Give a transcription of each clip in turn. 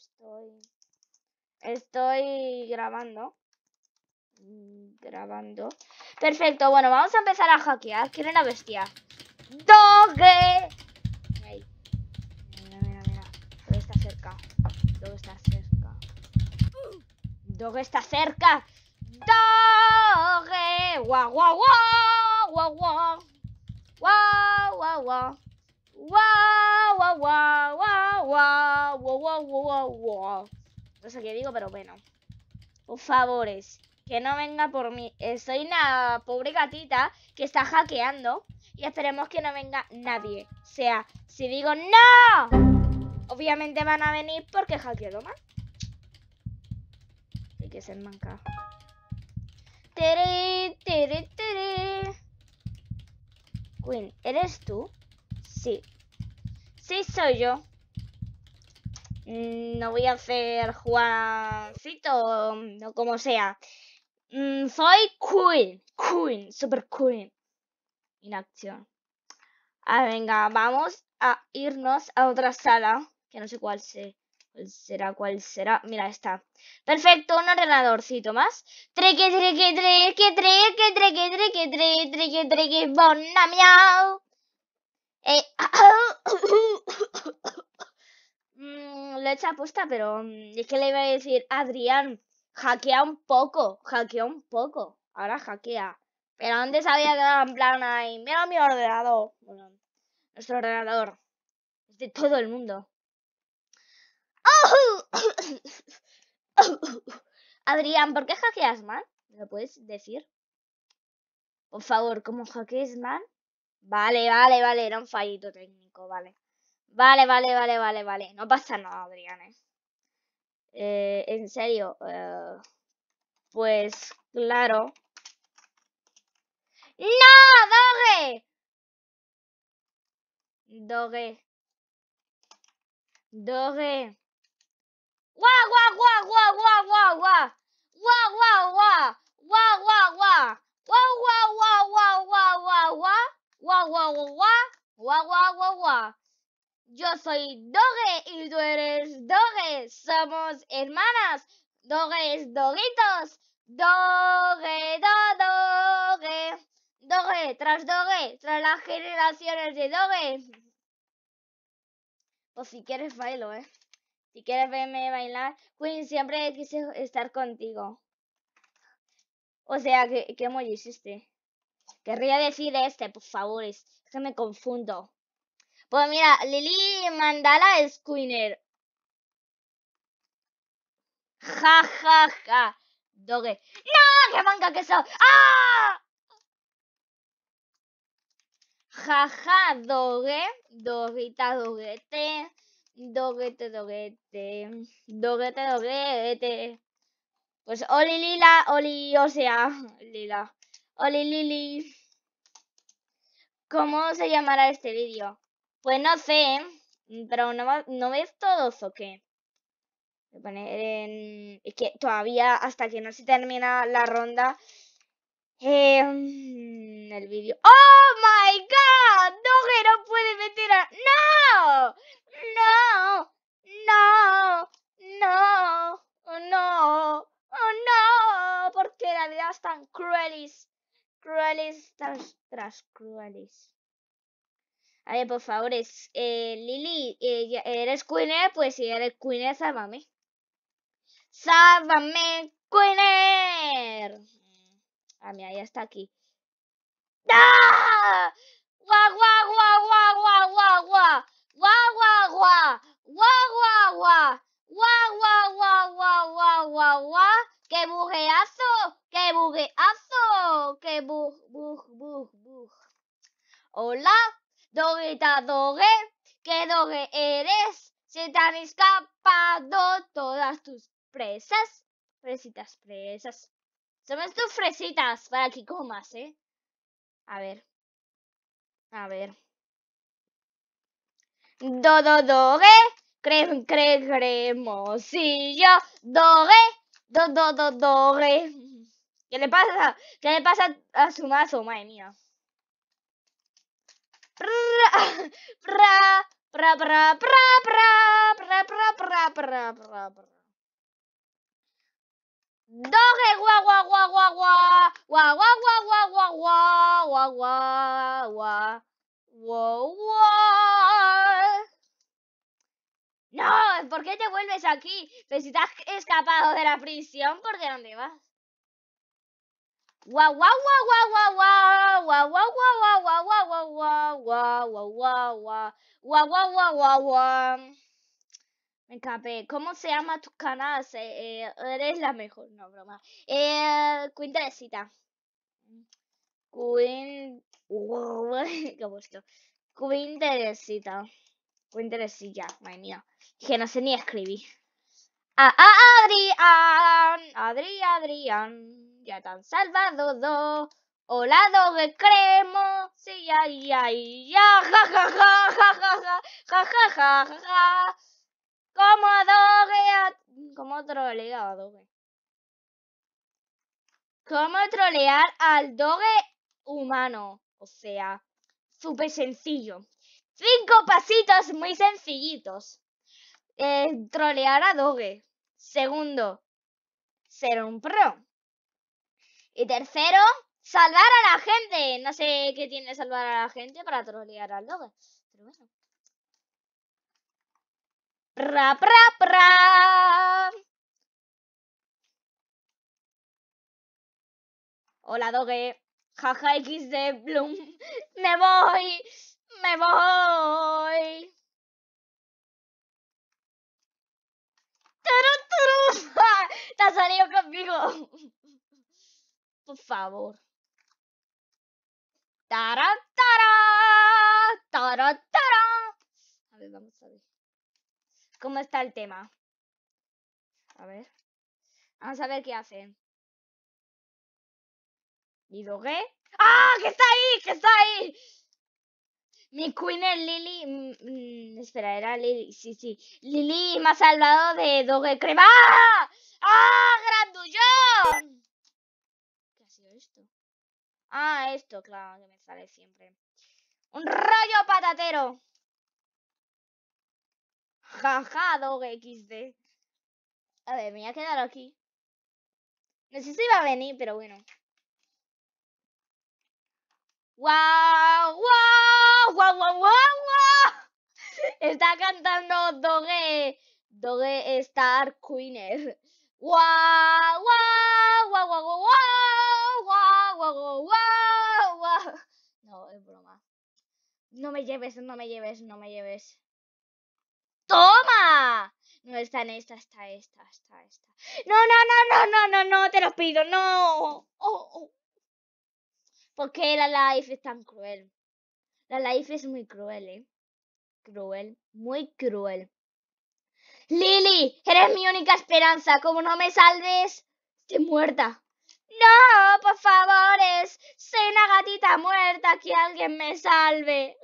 estoy... Estoy grabando. Mm, grabando. Perfecto, bueno, vamos a empezar a hackear. Quiero una bestia. ¡Doge! Mira, mira, mira. Doge está cerca. Doge está cerca. Doge está cerca. Doge. guau, guau. Guau, guau. Guau, guau, guau. Guau, guau, guau. No sé qué digo, pero bueno. Por favores, que no venga por mí. soy una pobre gatita que está hackeando y esperemos que no venga nadie. O sea, si digo ¡No! Obviamente van a venir porque hackeado más. Hay que ser manca. Tere, tere, tere. Queen, ¿eres tú? Sí. Sí, soy yo. Mm, no voy a hacer Juancito o como sea. Mm, soy Queen, Queen, super Queen. en Ah, venga, vamos a irnos a otra sala, que no sé cuál será? ¿Cuál será? Mira, está. Perfecto, un ordenadorcito más. Treque, treque, treque, treque, treque, treque, treque, treque, treque, miau. Eh, mmm, lo he hecho apuesta, pero mm, es que le iba a decir, Adrián, hackea un poco, hackea un poco. Ahora hackea. Pero antes había quedado en plan ahí, mira mi ordenador. nuestro ordenador. Es de todo el mundo. Adrián, ¿por qué hackeas mal? ¿Me lo puedes decir? Por favor, ¿cómo hackeas mal? Vale, vale, vale, era un fallito técnico, vale. Vale, vale, vale, vale, vale. No pasa nada, Adrián. Eh, en serio. Eh, pues claro. ¡No! ¡Doge! Doge. Doge. ¡Guau, guau, guau, guau, guau, guau, guau! ¡Guau, guau, guau! ¡Guau, guau, guau! ¡Guau, guau, guau, guau, guau, guau, guau! ¡Guau, guau, guau, guau! ¡Guau, guau, guau, guau! Yo soy Doge y tú eres Doge. Somos hermanas. Doge es Doguitos. Doge, do, Doge. Doge, tras Doge, tras las generaciones de Doge. O pues si quieres bailo, ¿eh? Si quieres verme bailar, Queen, siempre quise estar contigo. O sea, ¿qué, qué hiciste? Querría decir este, por favor, es que me confundo. Pues mira, Lili Mandala es Queener. Ja, ja, ja. Doge. ¡No! ¡Qué manga que soy! ¡Ah! Ja, ja, doge. Dogita, doguete. Doguete, doguete. Doguete, doguete. Pues Oli oh, Lila, Oli, oh, o sea, Lila. Oli oh, Lili. ¿Cómo se llamará este vídeo? Pues no sé, mm, pero no, ¿no ves todos o qué? Voy poner en... Es que todavía hasta que no se termina la ronda... Em, el vídeo... ¡Oh, my God! ¡No, no puede meter a... ¡No! ¡No! ¡No! ¡No! ¡Oh, no! ¡Oh, no! Porque la vida es tan crueles. Crueles tras, tras crueles. A por favor, es, eh, Lili, eh, eres Queen, eh, pues si eres Queen, sálvame. ¡Sálvame, Queener! A ah, mira, ya está aquí. ¡Ah! ¡Guau, guau, guau, guau, guau, guau, guau! ¡Guau, guau, guau! ¡Guau, guau, guau! ¡Guau, guau, guau, guau, guau, guau, guau! ¡Qué bugueazo! ¡Qué bugueazo! ¡Qué bug, bug, ¡Hola! Doguita Doge, que Doge eres, se te han escapado todas tus presas. Fresitas, presas. Somos tus fresitas para que comas, ¿eh? A ver. A ver. Do, do, cre, cre, cremosillo, doge, do, do, do, doge. ¿Qué le pasa? ¿Qué le pasa a su mazo? Madre mía. Doge gua No, ¿por qué te vuelves aquí? Pero si te has escapado de la prisión, ¿por qué dónde vas? guau guau guau guau guau guau guau guau guau guau guau guau guau guau guau guau me encapé. ¿Cómo se llama tus canal? eres la mejor, no broma. Eh, Quindresita. Queen. ¿Qué madre mía. Que no sé ni escribir. Adrián. Adri, Adrián ya tan salvado do. Olado de cremo, sí, ya, ya, ya, ja, ja, ja, ja, ja, ja, ja, ja, ja, ja, ja como doge, como trolear a doge. Como trolear al doge humano, o sea, súper sencillo. Cinco pasitos muy sencillitos. Eh, trolear a doge. Segundo, ser un pro. Y tercero, salvar a la gente. No sé qué tiene salvar a la gente para trolear al doge. Pero bueno. Pra, pra, pra. Hola, Doge. Jaja XD Bloom. Me voy. Me voy. ¡Tarot, favor. ¡Tarán, tarán! tarán A ver, vamos a ver. ¿Cómo está el tema? A ver. Vamos a ver qué hace mi doge ¡Ah! ¡Que está ahí! ¡Que está ahí! Mi queen es Lily. Mm, mm, espera, era Lily. Sí, sí. Lily me ha salvado de Doge Crema. ¡Ah! ¡Ah! ¡Grandullón! Ah, esto, claro, que me sale siempre. ¡Un rollo patatero! Jaja, XD. A ver, me voy a quedar aquí. No sé si iba a venir, pero bueno. ¡Guau! ¡Guau! ¡Guau, guau, guau, Está cantando Doge. Doge Star Queener. ¡Guau, guau, guau, guau, guau, guau, guau, guau, guau, guau! No me lleves, no me lleves, no me lleves. ¡Toma! No está en esta, está esta, está esta. No, no, no, no, no, no, no, te lo pido, no. Oh, oh, ¿Por qué la life es tan cruel? La life es muy cruel, ¿eh? Cruel, muy cruel. Lily, eres mi única esperanza. Como no me salves, estoy muerta. No, por favor, es, soy una gatita muerta, que alguien me salve.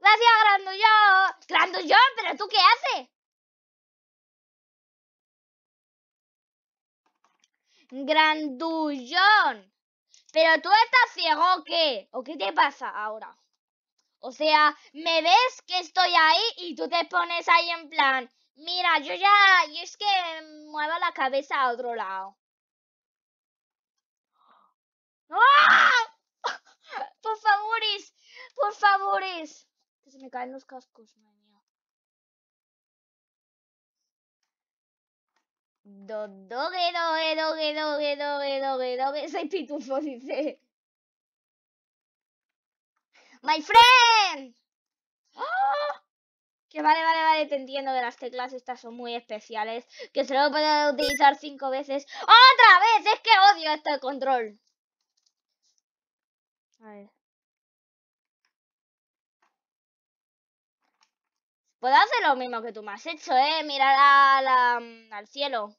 Gracias, Grandullón. Grandullón, pero tú qué haces? Grandullón. ¿Pero tú estás ciego o qué? ¿O qué te pasa ahora? O sea, me ves que estoy ahí y tú te pones ahí en plan, mira, yo ya, yo es que muevo la cabeza a otro lado. ¡Ah! ¡Por favoris, ¡Por favoris. Que se me caen los cascos, mañana. Do, doge, doge, doge, doge, doge, doge, Soy pitufo, dice. ¡My friend! ¡Ah! Que vale, vale, vale, te entiendo que las teclas estas son muy especiales, que solo puedo utilizar cinco veces. ¡Otra vez! Es que odio este control ver. Puedo hacer lo mismo que tú me has hecho, ¿eh? Mirar mm, al cielo.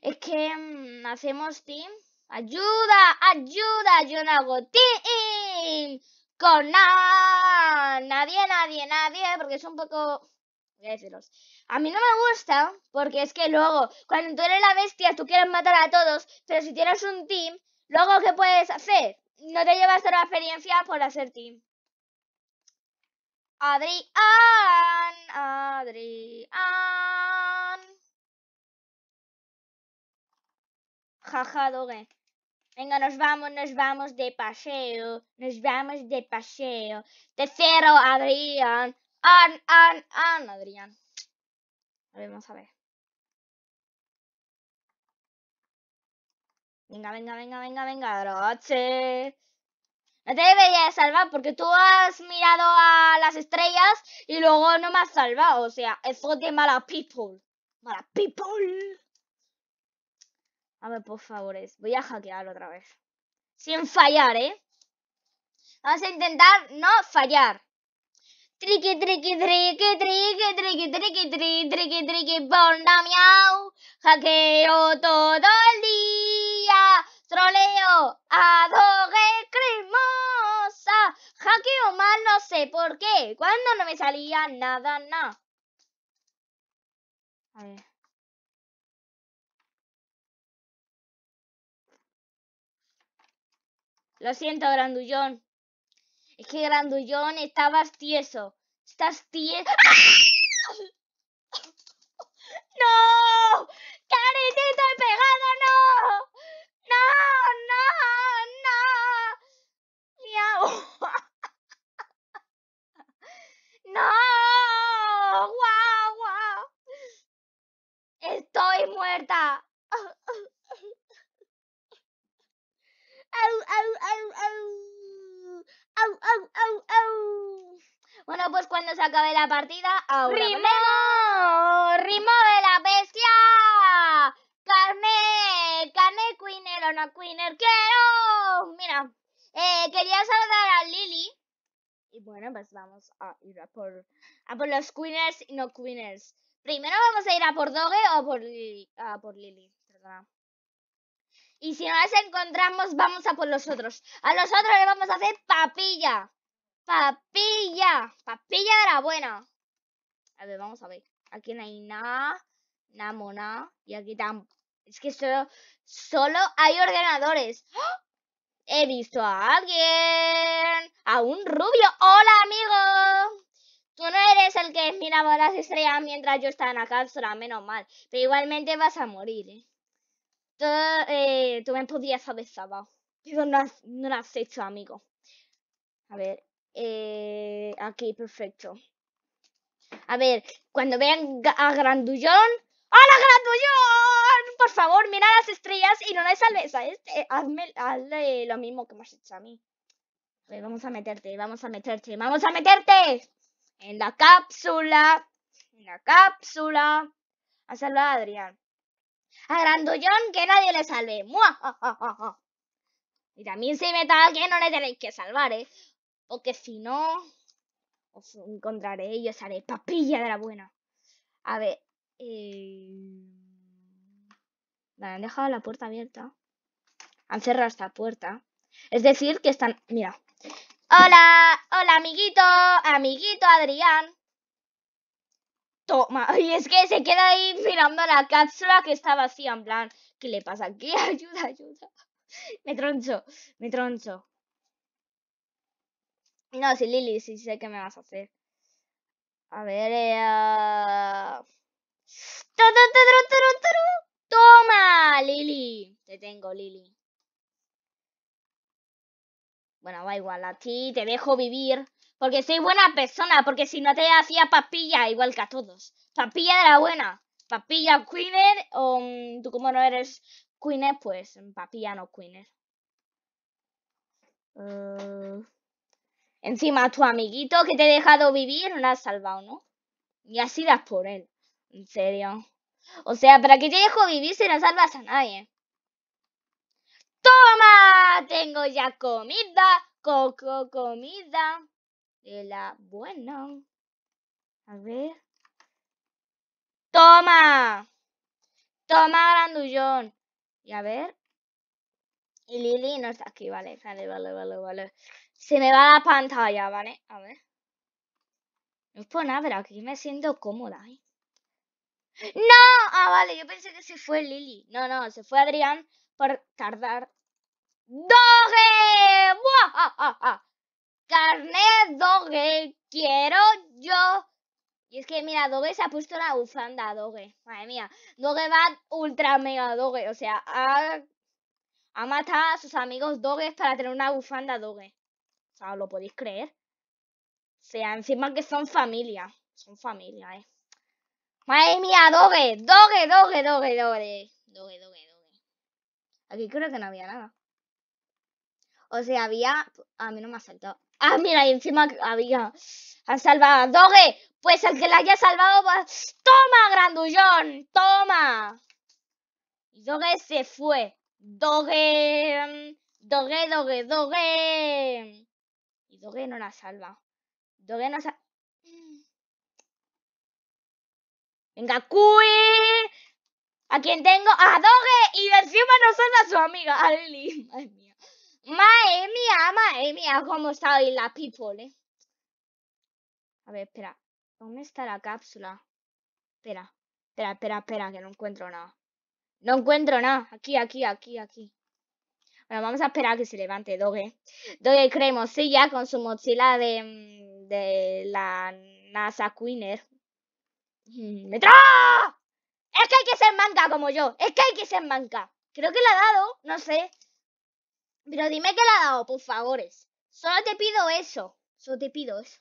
Es que mm, hacemos team. ¡Ayuda! ¡Ayuda! Yo no hago team con nada, nadie, nadie, nadie, porque es un poco... Voy a deciros. A mí no me gusta, porque es que luego, cuando tú eres la bestia, tú quieres matar a todos, pero si tienes un team, luego ¿qué puedes hacer? no te llevas experiencia por hacer team. Adrián, Adrián. Jaja, Venga, nos vamos, nos vamos de paseo. Nos vamos de paseo. Te cero, Adrián. An, an, an, Adrián. A ver, vamos a ver. Venga, venga, venga, venga, venga, No te deberías salvar porque tú has mirado a las estrellas y luego no me has salvado. O sea, eso de mala people. Mala people. A ver, por favor, voy a hackear otra vez. Sin fallar, ¿eh? Vamos a intentar no fallar. Triqui, triqui, triqui, triqui, triqui, triqui, triqui, triqui, triqui, triqui, miau. Hackeo todo el día troleo, adogue, cremosa, hackeo mal, no sé por qué, cuando no me salía nada, nada. A ver. Lo siento, Grandullón. Es que Grandullón estabas tieso. Estás tieso. ¡Ah! ¡No! ¡Caritito he pegado, no! no, no, no, miau. no, guau, guau. Estoy muerta. Au, au, au, bueno, pues cuando se acabe la partida, ahora Mira, eh, quería saludar a Lily. Y bueno, pues vamos a ir a por, a por los Queeners y no Queeners Primero vamos a ir a por Doge o por Lily. A por Lily, Y si no las encontramos, vamos a por los otros. A los otros le vamos a hacer papilla. Papilla. Papilla de buena. A ver, vamos a ver. Aquí no hay nada. Nada Y aquí tampoco. Es que solo, hay ordenadores. ¡Oh! He visto a alguien. A un rubio. Hola, amigo. Tú no eres el que miraba las estrellas mientras yo estaba en la cápsula, menos mal. Pero igualmente vas a morir, ¿eh? Tú, eh, me podías haber salvado. Pero no, no lo has hecho, amigo. A ver, eh, aquí, perfecto. A ver, cuando vean a Grandullón, ¡Hola, Por favor, mira las estrellas y no le salves este. Hazme, lo mismo que me has hecho a mí. vamos a meterte, vamos a meterte, vamos a meterte. En la cápsula. En la cápsula. A salvar a Adrián. A Grandullón que nadie le salve. Y también si me a alguien no le tenéis que salvar, ¿eh? Porque si no, os encontraré y os haré papilla de la buena. A ver, eh... Em, vale, han dejado la puerta abierta. Han cerrado esta puerta. Es decir, que están... Mira. Hola, hola amiguito, amiguito Adrián. Toma, y es que se queda ahí mirando la cápsula que está vacía, en plan, ¿qué le pasa aquí? Ayuda, ayuda. Me troncho, me troncho. No, sí, Lili, sí sé qué me vas a hacer. A ver, eh... ¡Toma, Lili! Te tengo, Lili. Bueno, va igual, a ti te dejo vivir. Porque soy buena persona, porque si no te hacía papilla, igual que a todos. Papilla era buena. Papilla Queener, o mm, tú como no eres Queener, pues mm, papilla no Queener. Encima mm. Encima tu amiguito que te he dejado vivir no has salvado, ¿no? Y así das por él. En serio. O sea, para que te dejo vivir si no salvas a nadie. ¡Toma! Tengo ya comida. Coco, comida. De la buena. A ver. ¡Toma! ¡Toma, grandullón! Y a ver. Y Lili no está aquí, vale. Vale, vale, vale, vale. Se me va la pantalla, ¿vale? A ver. No es por nada, pero aquí me siento cómoda. ¿eh? ¡No! Ah, vale, yo pensé que se fue Lili. No, no, se fue Adrián por tardar. ¡Doge! ¡Buah! Ah, ah, ¡Carnet Doge! ¡Quiero yo! Y es que, mira, Doge se ha puesto Una bufanda, Doge. Madre mía. Doge va ultra mega Doge. O sea, ha, ha matado a sus amigos Doges para tener una bufanda Doge. O sea, ¿lo podéis creer? O sea, encima que son familia. Son familia, eh. Madre mía, doge, doge, doge, doge, doge. Doge, doge, doge. Aquí creo que no había nada. O sea, había... A mí no me ha saltado. Ah, mira, y encima había... Han salvado. a Doge, pues el que la haya salvado... Va... Toma, grandullón, toma. Doge se fue. Doge... Mm, doge, doge, doge. Y doge no la salva. Doge no salva. Venga, Cui. A quién tengo a Doge y encima no son a su amiga, a Maemia, Madre mía. Madre mía, cómo está hoy la people, eh. A ver, espera. ¿Dónde está la cápsula? Espera, espera, espera, espera, que no encuentro nada. No encuentro nada. Aquí, aquí, aquí, aquí. Bueno, vamos a esperar a que se levante Doge. Doge Cremosilla con su mochila de, mm, de la NASA Queener. Eh. Mm, tra Es que hay que ser manca como yo. Es que hay que ser manca. Creo que la ha dado, no sé. Pero dime que la ha dado, por favores. Solo te pido eso. Solo te pido eso.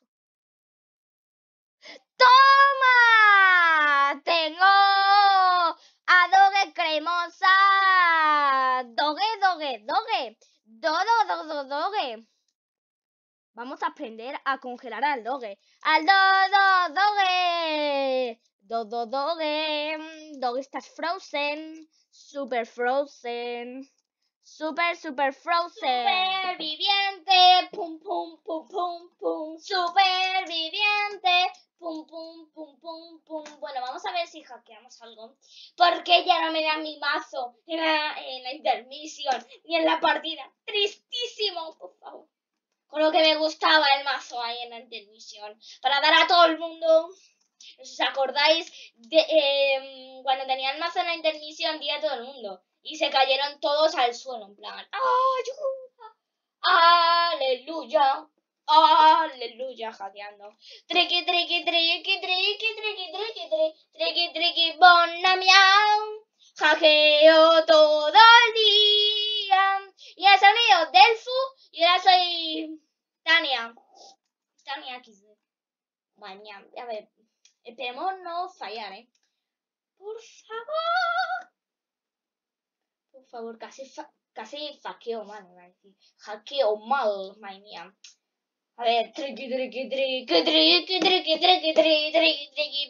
¡Toma! Tengo Adogue cremosa. Doge, doge, doge. Dodo, dodo, doge. Vamos a aprender a congelar al doge. ¡Al do, do, doge! Do, do, doge. Mm, doge estás frozen. Super frozen. Super, super frozen. viviente, Pum, pum, pum, pum, pum. viviente, Pum, pum, pum, pum, pum. Bueno, vamos a ver si hackeamos algo. Porque ya no me da mi mazo en la, en la intermisión ni en la partida. Tristísimo, por favor lo que me gustaba el mazo ahí en la televisión. Para dar a todo el mundo. ¿Os acordáis? De, eh, cuando tenían mazo en la intermisión, di a todo el mundo. Y se cayeron todos al suelo, en plan. ¡Aleluya! ¡Aleluya! Jadeando. Triqui triqui triqui triqui triqui triqui triqui. Triqui triqui bonamiao. Jajeo todo el día. Y soy mío, Delfu. Y ahora soy Tania. Tania XD. Mañana. A ver. Esperemos no fallar, ¿eh? Por favor. Por favor, casi, casi faqueo mal, Hackeo mal, mañana. A ver, triqui, triqui, triqui, triqui, triqui, triqui, triqui, triqui, triqui,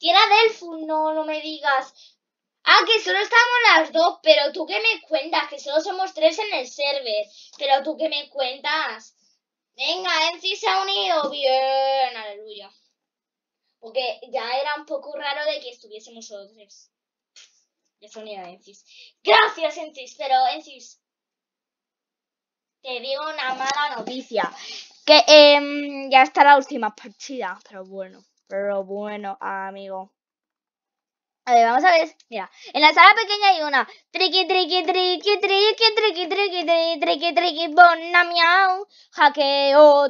del no, no me digas. Ah, que solo estamos las dos, pero tú que me cuentas, que solo somos tres en el server. Pero tú que me cuentas. Venga, Encis se ha unido. Bien, aleluya. Porque ya era un poco raro de que estuviésemos solo tres. Ya se unía Encis. Gracias, Encis, pero Encis. Te digo una mala noticia. Que em, ya está la última partida. Pero bueno, pero bueno, amigo. A ver, vamos a ver. Mira, en la sala pequeña hay una. Triqui, triqui, triqui, triqui, triqui, triqui, triqui, triqui, triqui, bona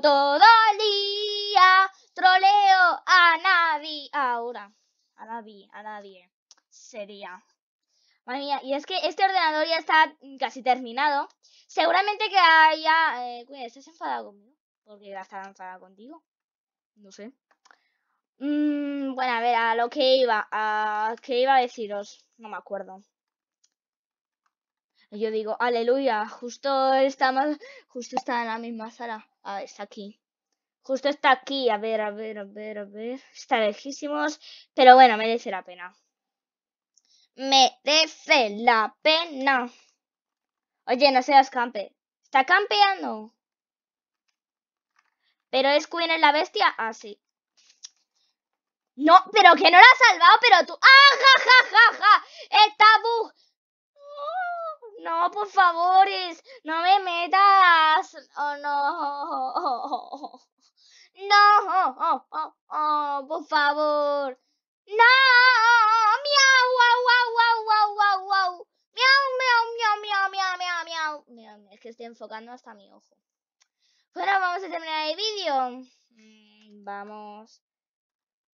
todo el día. Troleo a nadie. Ahora, a nadie, a nadie. Sería. Madre mía, y es que este ordenador ya está casi terminado. Seguramente que haya... Eh, ¿estás enfadado conmigo? Porque ya estará enfadada contigo. No sé. Mmm bueno, a ver, a lo que iba, a que iba a deciros, no me acuerdo. yo digo, aleluya, justo está más, justo está en la misma sala. A ver, está aquí. Justo está aquí, a ver, a ver, a ver, a ver. Está lejísimos, pero bueno, merece la pena. me Merece la pena. Oye, no seas campe. ¿Está campeando? ¿Pero es Queen en la bestia? así. Ah, no, pero que no la has salvado, pero tú. ¡Ah, ja, ja, ja, ja! ¡Está bug! no, por favor, no me metas. Oh, no. No, oh, oh, oh, por favor. No, miau, wow, wow, wow, wow, wow, guau. Miau, miau, miau, miau, miau, miau, miau. Miau, es que estoy enfocando hasta mi ojo. Bueno, vamos a terminar el vídeo. Mm, vamos